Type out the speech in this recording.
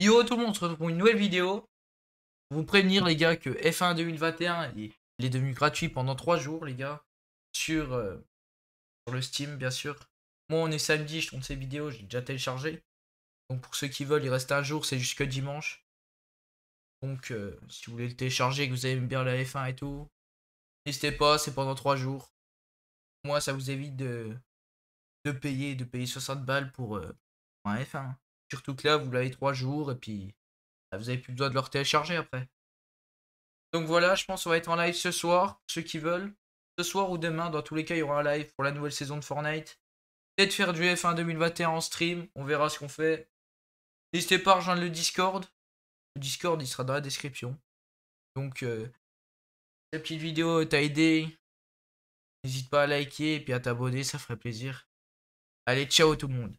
Yo tout le monde, on se retrouve pour une nouvelle vidéo. Pour vous prévenir les gars que F1 2021 il est devenu gratuit pendant 3 jours les gars. Sur, euh, sur le Steam bien sûr. Moi on est samedi, je tourne ces vidéos, j'ai déjà téléchargé. Donc pour ceux qui veulent, il reste un jour, c'est jusque dimanche. Donc euh, si vous voulez le télécharger, que vous aimez bien la F1 et tout, n'hésitez pas, c'est pendant 3 jours. Moi ça vous évite de, de payer, de payer 60 balles pour euh, un F1. Surtout que là, vous l'avez trois jours et puis bah, vous avez plus besoin de le télécharger après. Donc voilà, je pense qu'on va être en live ce soir, ceux qui veulent. Ce soir ou demain, dans tous les cas, il y aura un live pour la nouvelle saison de Fortnite. Peut-être faire du F1 2021 en stream, on verra ce qu'on fait. N'hésitez pas à rejoindre le Discord. Le Discord, il sera dans la description. Donc, cette euh, petite vidéo t'a aidé. N'hésite pas à liker et puis à t'abonner, ça ferait plaisir. Allez, ciao tout le monde.